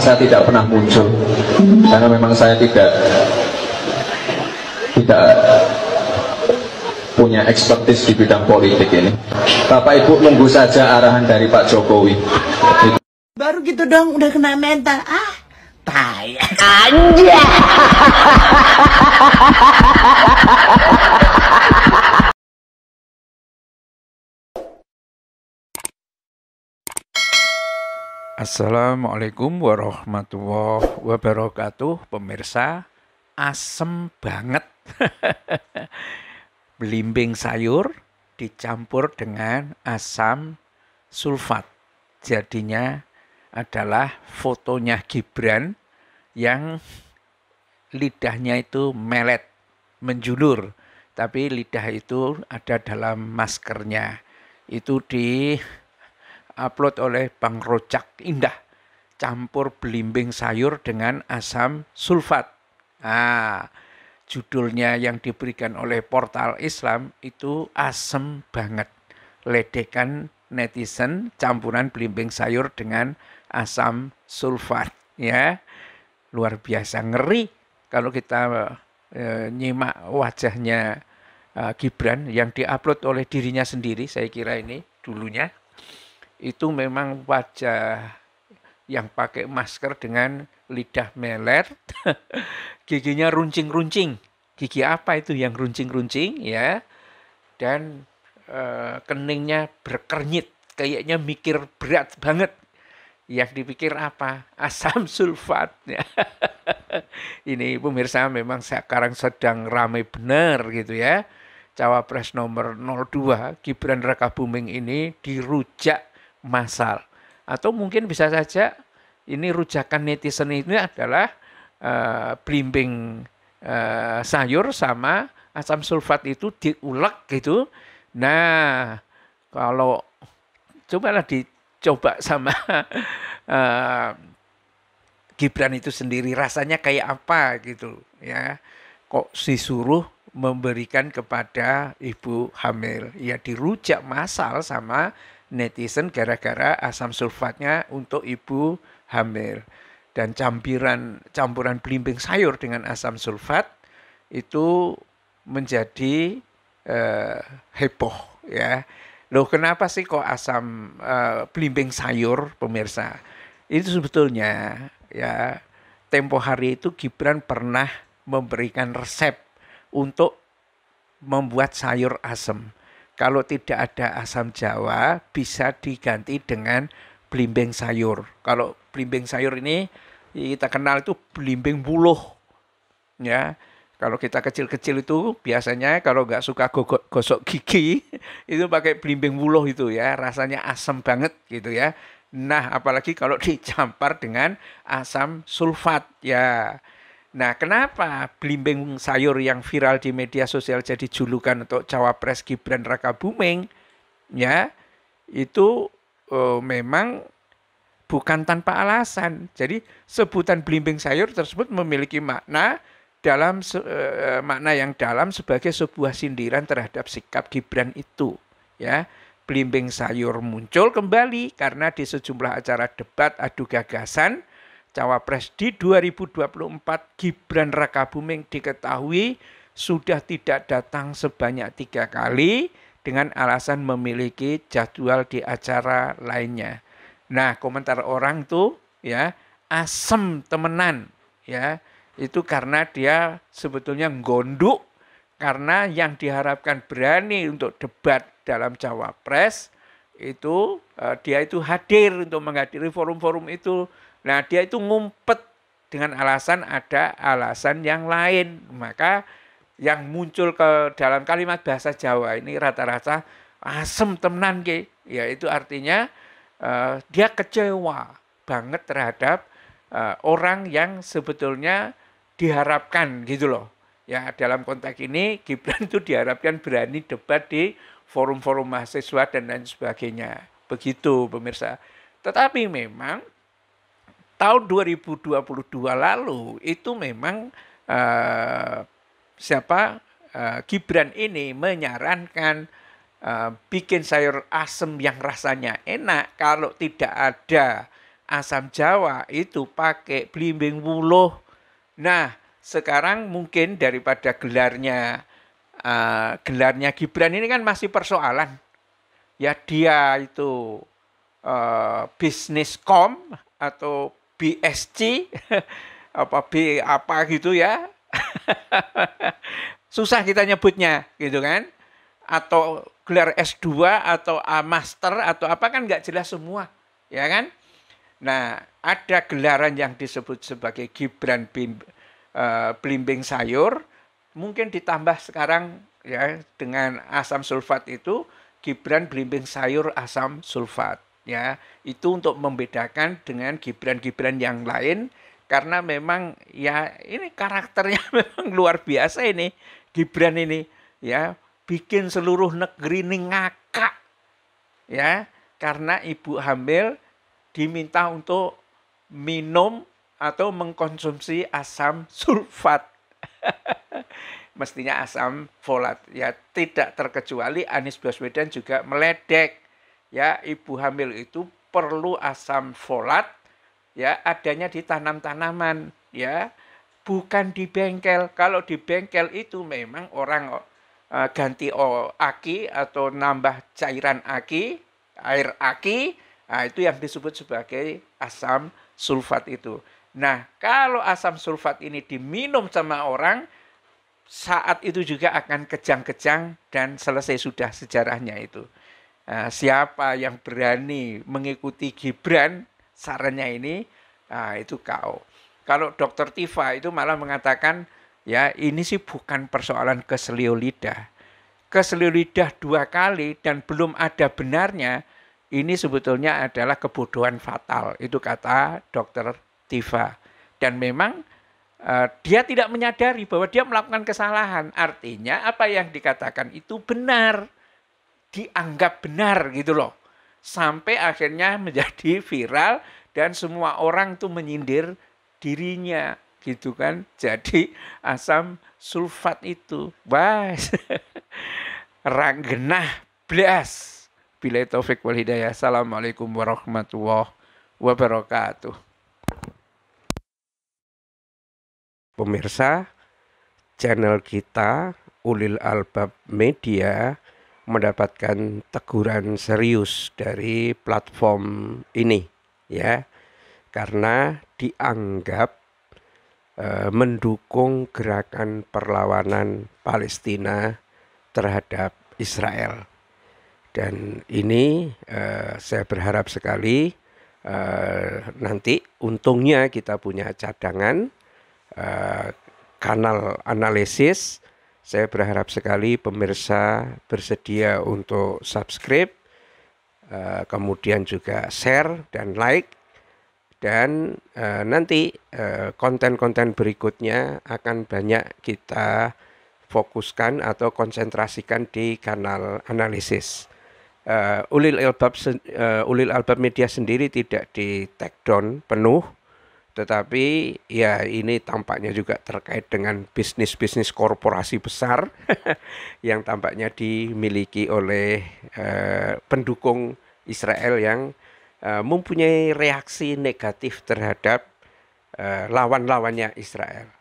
saya tidak pernah muncul karena memang saya tidak tidak punya ekspertis di bidang politik ini. Bapak Ibu nunggu saja arahan dari Pak Jokowi. Baru gitu dong udah kena mental. Ah, payah. Anjay. Assalamualaikum warahmatullahi wabarakatuh Pemirsa asem banget Belimbing sayur dicampur dengan asam sulfat Jadinya adalah fotonya Gibran yang lidahnya itu melet, menjulur Tapi lidah itu ada dalam maskernya Itu di upload oleh Bang Rojak Indah. Campur belimbing sayur dengan asam sulfat. Ah, judulnya yang diberikan oleh portal Islam itu asem banget. Ledekan netizen campuran belimbing sayur dengan asam sulfat ya. Luar biasa ngeri kalau kita e, nyimak wajahnya e, Gibran yang diupload oleh dirinya sendiri saya kira ini dulunya itu memang wajah yang pakai masker dengan lidah meler, giginya runcing-runcing. Gigi apa itu yang runcing-runcing ya? Dan e, keningnya berkernyit, kayaknya mikir berat banget. Yang dipikir apa? Asam sulfat. Ini pemirsa memang sekarang sedang ramai benar gitu ya. Cawapres nomor 02 Gibran Raka Buming ini dirujak masal. Atau mungkin bisa saja ini rujakan netizen ini adalah uh, eh, blimbing uh, eh, sayur sama asam sulfat itu diulek gitu. Nah, kalau cobalah dicoba sama uh, Gibran itu sendiri rasanya kayak apa gitu ya. Kok disuruh memberikan kepada ibu hamil ya dirujak masal sama netizen gara-gara asam sulfatnya untuk ibu hamil. Dan campuran campuran belimbing sayur dengan asam sulfat itu menjadi uh, heboh ya. Loh kenapa sih kok asam uh, belimbing sayur pemirsa? Itu sebetulnya ya tempo hari itu Gibran pernah memberikan resep untuk membuat sayur asam kalau tidak ada asam jawa bisa diganti dengan belimbing sayur. Kalau belimbing sayur ini kita kenal itu belimbing buluh. Ya, kalau kita kecil-kecil itu biasanya kalau nggak suka gosok gigi itu pakai belimbing buluh itu ya rasanya asam banget gitu ya. Nah apalagi kalau dicampar dengan asam sulfat ya Nah, kenapa belimbing sayur yang viral di media sosial jadi julukan untuk cawapres Gibran Raka Buming? Ya, itu uh, memang bukan tanpa alasan. Jadi sebutan belimbing sayur tersebut memiliki makna dalam uh, makna yang dalam sebagai sebuah sindiran terhadap sikap Gibran itu, ya. Belimbing sayur muncul kembali karena di sejumlah acara debat adu gagasan cawapres di 2024 Gibran Rakabuming diketahui sudah tidak datang sebanyak tiga kali dengan alasan memiliki jadwal di acara lainnya. Nah, komentar orang tuh ya asem temenan ya itu karena dia sebetulnya gonduk karena yang diharapkan berani untuk debat dalam cawapres itu eh, dia itu hadir untuk menghadiri forum-forum itu Nah, dia itu ngumpet dengan alasan ada alasan yang lain. Maka yang muncul ke dalam kalimat bahasa Jawa ini rata-rata asem temenan ke. Ya, itu artinya uh, dia kecewa banget terhadap uh, orang yang sebetulnya diharapkan gitu loh. Ya, dalam konteks ini Gibran itu diharapkan berani debat di forum-forum mahasiswa dan lain sebagainya. Begitu pemirsa. Tetapi memang tahun 2022 lalu itu memang uh, siapa uh, Gibran ini menyarankan uh, bikin sayur asem yang rasanya enak kalau tidak ada asam jawa itu pakai belimbing wuluh. Nah, sekarang mungkin daripada gelarnya uh, gelarnya Gibran ini kan masih persoalan. Ya dia itu uh, bisnis kom atau BSC apa B apa gitu ya. Susah kita nyebutnya gitu kan. Atau gelar S2 atau A master atau apa kan nggak jelas semua, ya kan? Nah, ada gelaran yang disebut sebagai Gibran Bim, uh, Blimbing Sayur, mungkin ditambah sekarang ya dengan asam sulfat itu Gibran Blimbing Sayur asam sulfat ya itu untuk membedakan dengan Gibran-Gibran yang lain karena memang ya ini karakternya memang luar biasa ini Gibran ini ya bikin seluruh negeri ini ngakak ya karena ibu hamil diminta untuk minum atau mengkonsumsi asam sulfat mestinya asam folat ya tidak terkecuali Anies Baswedan juga meledek ya ibu hamil itu perlu asam folat ya adanya di tanam-tanaman ya bukan di bengkel kalau di bengkel itu memang orang uh, ganti aki atau nambah cairan aki air aki nah, itu yang disebut sebagai asam sulfat itu nah kalau asam sulfat ini diminum sama orang saat itu juga akan kejang-kejang dan selesai sudah sejarahnya itu Nah, siapa yang berani mengikuti Gibran sarannya ini nah, itu kau. Kalau Dokter Tifa itu malah mengatakan ya ini sih bukan persoalan keselio lidah. Keselio lidah dua kali dan belum ada benarnya ini sebetulnya adalah kebodohan fatal itu kata dokter Tifa dan memang uh, dia tidak menyadari bahwa dia melakukan kesalahan artinya apa yang dikatakan itu benar dianggap benar gitu loh. Sampai akhirnya menjadi viral dan semua orang tuh menyindir dirinya gitu kan. Jadi asam sulfat itu. bas Ranggenah blas. Bila taufik wal hidayah. Assalamualaikum warahmatullahi wabarakatuh. Pemirsa, channel kita Ulil Albab Media mendapatkan teguran serius dari platform ini ya karena dianggap e, mendukung gerakan perlawanan Palestina terhadap Israel dan ini e, saya berharap sekali e, nanti untungnya kita punya cadangan e, kanal analisis saya berharap sekali pemirsa bersedia untuk subscribe, eh, kemudian juga share dan like. Dan eh, nanti eh, konten-konten berikutnya akan banyak kita fokuskan atau konsentrasikan di kanal analisis. Uh, ulil albab uh, ulil albab media sendiri tidak di take down penuh tetapi ya ini tampaknya juga terkait dengan bisnis-bisnis korporasi besar yang tampaknya dimiliki oleh eh, pendukung Israel yang eh, mempunyai reaksi negatif terhadap eh, lawan-lawannya Israel.